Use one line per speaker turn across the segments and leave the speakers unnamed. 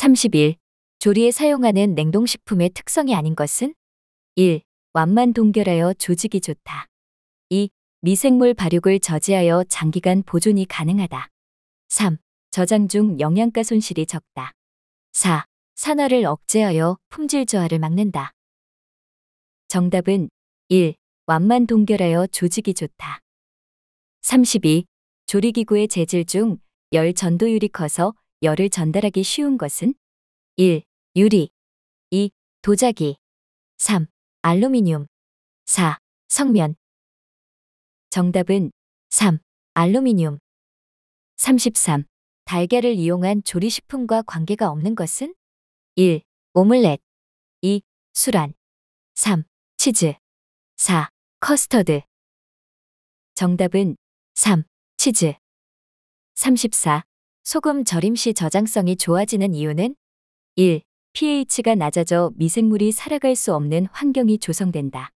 31. 조리에 사용하는 냉동식품의 특성이 아닌 것은 1. 완만 동결하여 조직이 좋다. 2. 미생물 발육을 저지하여 장기간 보존이 가능하다. 3. 저장 중 영양가 손실이 적다. 4. 산화를 억제하여 품질 저하를 막는다. 정답은 1. 완만 동결하여 조직이 좋다. 32. 조리기구의 재질 중 열 전도율이 커서 열을 전달하기 쉬운 것은 1. 유리 2. 도자기 3. 알루미늄 4. 성면 정답은 3. 알루미늄 33. 달걀을 이용한 조리식품과 관계가 없는 것은 1. 오믈렛 2. 수란 3. 치즈 4. 커스터드 정답은 3. 치즈 34. 소금 절임 시 저장성이 좋아지는 이유는 1. pH가 낮아져 미생물이 살아갈 수 없는 환경이 조성된다.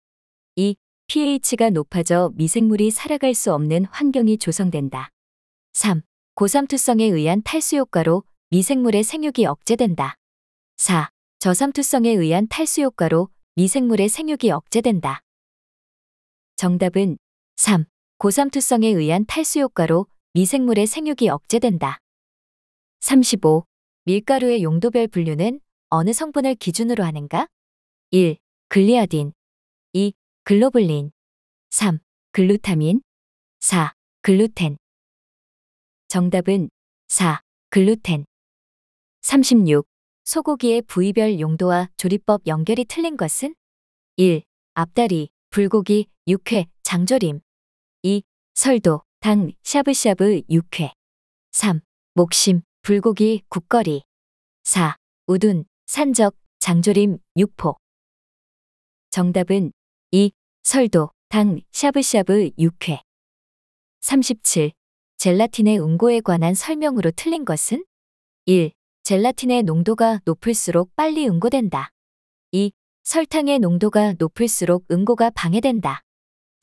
2. pH가 높아져 미생물이 살아갈 수 없는 환경이 조성된다. 3. 고삼투성에 의한 탈수 효과로 미생물의 생육이 억제된다. 4. 저삼투성에 의한 탈수 효과로 미생물의 생육이 억제된다. 정답은 3. 고삼투성에 의한 탈수 효과로 미생물의 생육이 억제된다. 35. 밀가루의 용도별 분류는 어느 성분을 기준으로 하는가? 1. 글리아딘 2. 글로블린 3. 글루타민 4. 글루텐 정답은 4. 글루텐 36. 소고기의 부위별 용도와 조리법 연결이 틀린 것은? 1. 앞다리, 불고기, 육회, 장조림 2. 설도, 당, 샤브샤브, 육회 3. 목심, 불고기, 국거리. 4. 우둔, 산적, 장조림, 육포. 정답은 2. 설도, 당, 샤브샤브, 육회. 37. 젤라틴의 응고에 관한 설명으로 틀린 것은? 1. 젤라틴의 농도가 높을수록 빨리 응고된다. 2. 설탕의 농도가 높을수록 응고가 방해된다.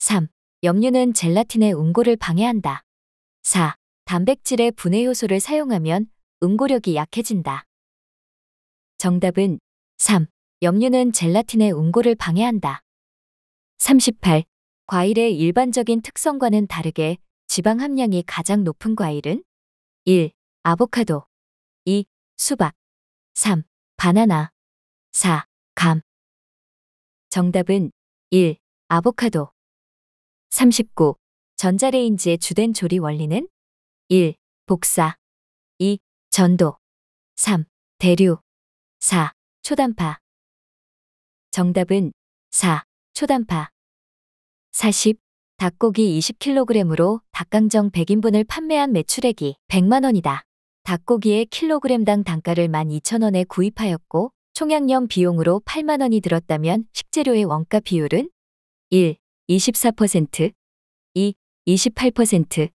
3. 염류는 젤라틴의 응고를 방해한다. 4. 단백질의 분해 효소를 사용하면 응고력이 약해진다. 정답은 3. 염류는 젤라틴의 응고를 방해한다. 38. 과일의 일반적인 특성과는 다르게 지방 함량이 가장 높은 과일은 1. 아보카도 2. 수박 3. 바나나 4. 감 정답은 1. 아보카도 39. 전자레인지의 주된 조리 원리는 1. 복사 2. 전도 3. 대류 4. 초단파 정답은 4. 초단파 40. 닭고기 20kg으로 닭강정 100인분을 판매한 매출액이 100만원이다. 닭고기의 킬로그램당 단가를 12,000원에 구입하였고 총양념 비용으로 8만원이 들었다면 식재료의 원가 비율은 1. 24% 2. 28%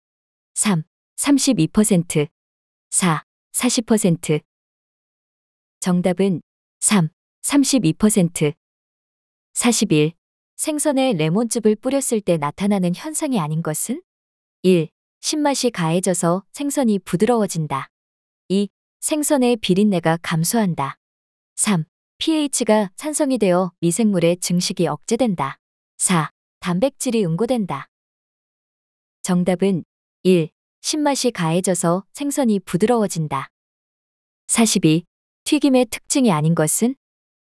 3. 32% 4. 40% 정답은 3, 32% 41. 생선에 레몬즙을 뿌렸을 때 나타나는 현상이 아닌 것은? 1. 신맛이 가해져서 생선이 부드러워진다. 2. 생선의 비린내가 감소한다. 3. pH가 산성이 되어 미생물의 증식이 억제된다. 4. 단백질이 응고된다. 정답은 1. 신맛이 가해져서 생선이 부드러워진다. 42. 튀김의 특징이 아닌 것은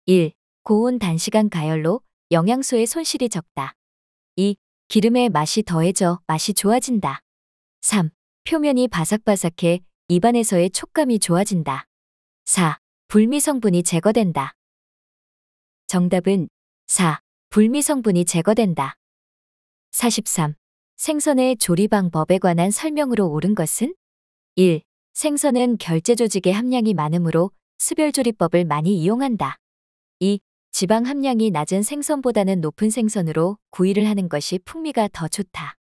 1. 고온 단시간 가열로 영양소의 손실이 적다. 2. 기름의 맛이 더해져 맛이 좋아진다. 3. 표면이 바삭바삭해 입안에서의 촉감이 좋아진다. 4. 불미 성분이 제거된다. 정답은 4. 불미 성분이 제거된다. 43. 생선의 조리 방법에 관한 설명으로 옳은 것은 1. 생선은 결제 조직의 함량이 많으므로 수별조리법을 많이 이용한다. 2. 지방 함량이 낮은 생선보다는 높은 생선으로 구이를 하는 것이 풍미가 더 좋다.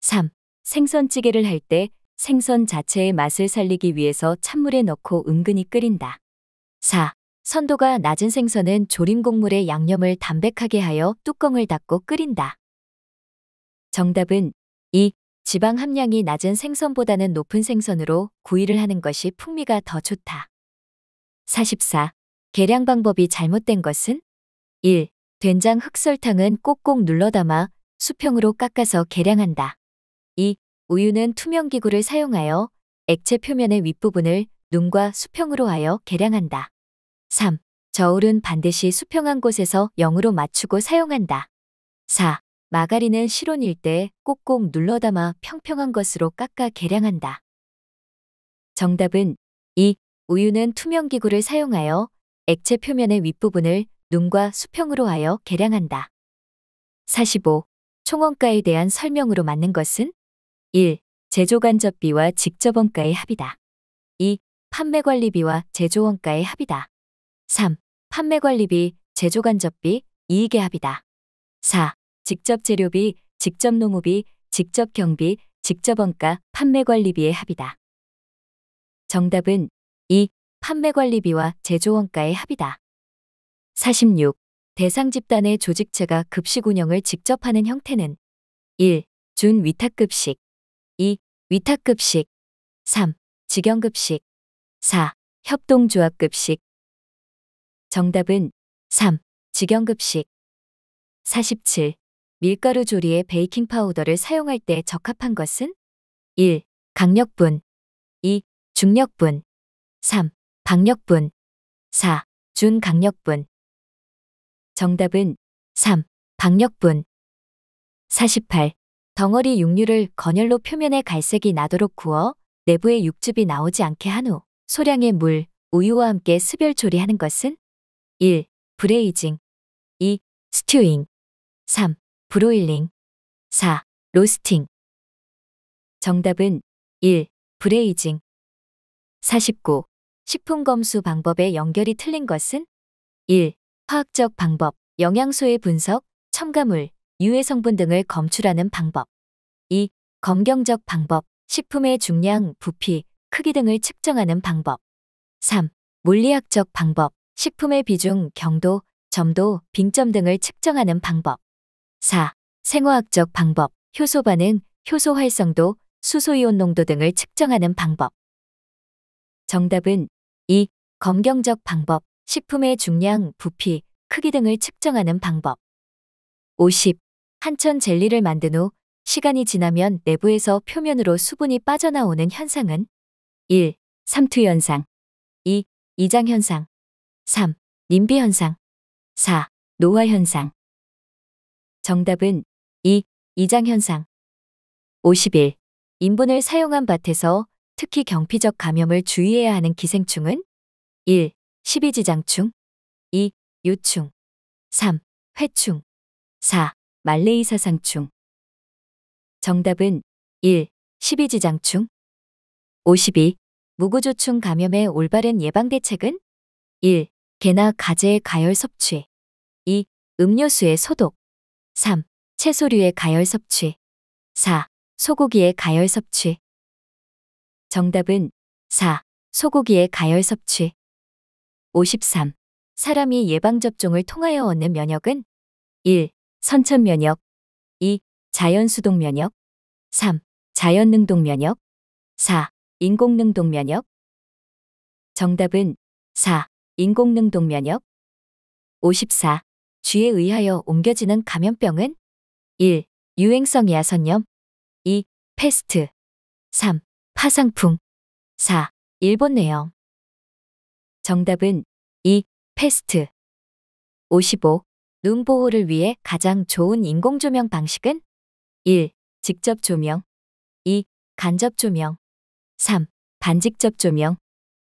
3. 생선찌개를 할 때 생선 자체의 맛을 살리기 위해서 찬물에 넣고 은근히 끓인다. 4. 선도가 낮은 생선은 조림 국물의 양념을 담백하게 하여 뚜껑을 닫고 끓인다. 정답은 2. 지방 함량이 낮은 생선보다는 높은 생선으로 구이를 하는 것이 풍미가 더 좋다. 44. 계량 방법이 잘못된 것은 1. 된장 흑설탕은 꼭꼭 눌러 담아 수평으로 깎아서 계량한다. 2. 우유는 투명 기구를 사용하여 액체 표면의 윗부분을 눈과 수평으로 하여 계량한다. 3. 저울은 반드시 수평한 곳에서 0으로 맞추고 사용한다. 4. 마가리는 실온일 때 꼭꼭 눌러 담아 평평한 것으로 깎아 계량한다. 정답은 2. 우유는 투명 기구를 사용하여 액체 표면의 윗부분을 눈과 수평으로 하여 계량한다. 45. 총원가에 대한 설명으로 맞는 것은 1. 제조 간접비와 직접 원가의 합이다. 2. 판매 관리비와 제조 원가의 합이다. 3. 판매 관리비, 제조 간접비, 이익의 합이다. 4. 직접 재료비, 직접 농업비 직접 경비, 직접 원가, 판매 관리비의 합이다. 정답은 2. 판매 관리비와 제조 원가의 합이다. 46. 대상 집단의 조직체가 급식 운영을 직접 하는 형태는 1. 준 위탁급식 2. 위탁급식 3. 직영급식 4. 협동조합급식 정답은 3. 직영급식 47. 밀가루 조리에 베이킹 파우더를 사용할 때 적합한 것은 1. 강력분 2. 중력분 3. 박력분 4. 준강력분 정답은 3. 박력분 48. 덩어리 육류를 건열로 표면에 갈색이 나도록 구워 내부에 육즙이 나오지 않게 한 후 소량의 물, 우유와 함께 스별 조리하는 것은 1. 브레이징 2. 스튜잉 3. 브로일링 4. 로스팅 정답은 1. 브레이징 49. 식품 검수 방법의 연결이 틀린 것은 1. 화학적 방법, 영양소의 분석, 첨가물, 유해 성분 등을 검출하는 방법 2. 검경적 방법, 식품의 중량, 부피, 크기 등을 측정하는 방법 3. 물리학적 방법, 식품의 비중, 경도, 점도, 빙점 등을 측정하는 방법 4. 생화학적 방법, 효소 반응, 효소 활성도, 수소이온 농도 등을 측정하는 방법. 정답은 2. 검경적 방법, 식품의 중량, 부피, 크기 등을 측정하는 방법. 50. 한천 젤리를 만든 후 시간이 지나면 내부에서 표면으로 수분이 빠져나오는 현상은 1. 삼투 현상 2. 이장 현상 3. 님비 현상 4. 노화 현상 정답은 2. 이장현상. 51. 인분을 사용한 밭에서 특히 경피적 감염을 주의해야 하는 기생충은 1. 1 2지장충 2. 유충 3. 회충 4. 말레이사상충 정답은 1. 1 2지장충 52. 무구조충 감염의 올바른 예방 대책은 1. 개나 가재의 가열 섭취 2. 음료수의 소독 3. 채소류의 가열 섭취 4. 소고기의 가열 섭취 정답은 4. 소고기의 가열 섭취 53. 사람이 예방접종을 통하여 얻는 면역은 1. 선천면역 2. 자연수동면역 3. 자연능동면역 4. 인공능동면역 정답은 4. 인공능동면역 54. 쥐에 의하여 옮겨지는 감염병은 1. 유행성 야선염 2. 패스트 3. 파상풍 4. 일본 뇌염 정답은 2. 패스트 55. 눈 보호를 위해 가장 좋은 인공조명 방식은 1. 직접 조명 2. 간접 조명 3. 반직접 조명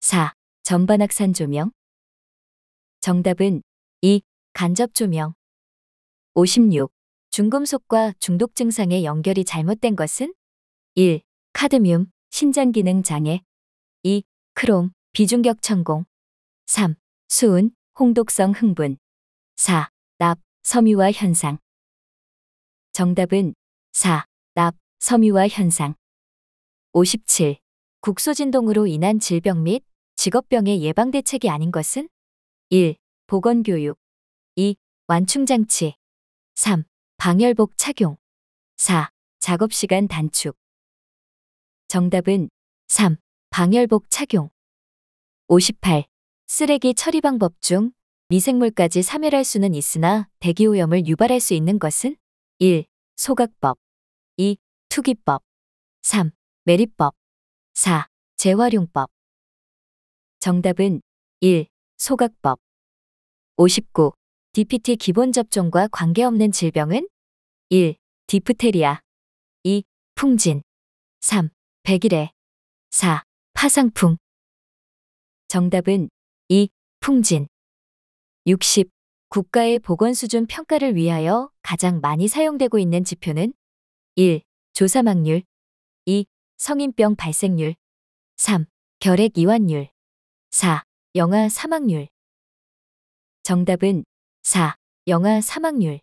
4. 전반악산 조명 정답은 2. 간접 조명 56. 중금속과 중독 증상의 연결이 잘못된 것은 1. 카드뮴, 신장기능 장애 2. 크롬, 비중격 천공 3. 수은, 홍독성 흥분 4. 납, 섬유화 현상 정답은 4. 납, 섬유화 현상 57. 국소진동으로 인한 질병 및 직업병의 예방대책이 아닌 것은 1. 보건교육 2. 완충장치 3. 방열복 착용 4. 작업시간 단축 정답은 3. 방열복 착용 58. 쓰레기 처리 방법 중 미생물까지 사멸할 수는 있으나 대기오염을 유발할 수 있는 것은 1. 소각법 2. 투기법 3. 매립법 4. 재활용법 정답은 1. 소각법 59. DPT 기본 접종과 관계없는 질병은 1. 디프테리아 2. 풍진 3. 백일해 4. 파상풍 정답은 2. 풍진 60. 국가의 보건수준 평가를 위하여 가장 많이 사용되고 있는 지표는 1. 조사망률 2. 성인병 발생률 3. 결핵 이완율 4. 영아 사망률 정답은 4. 영아 사망률